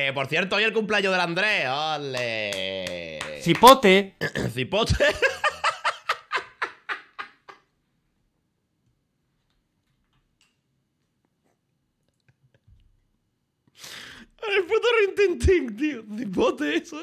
Eh, por cierto, hoy el cumpleaños del Andrés. ¡Ole! Cipote. zipote. ¡Ay, puto rintintín, tío. Cipote eso.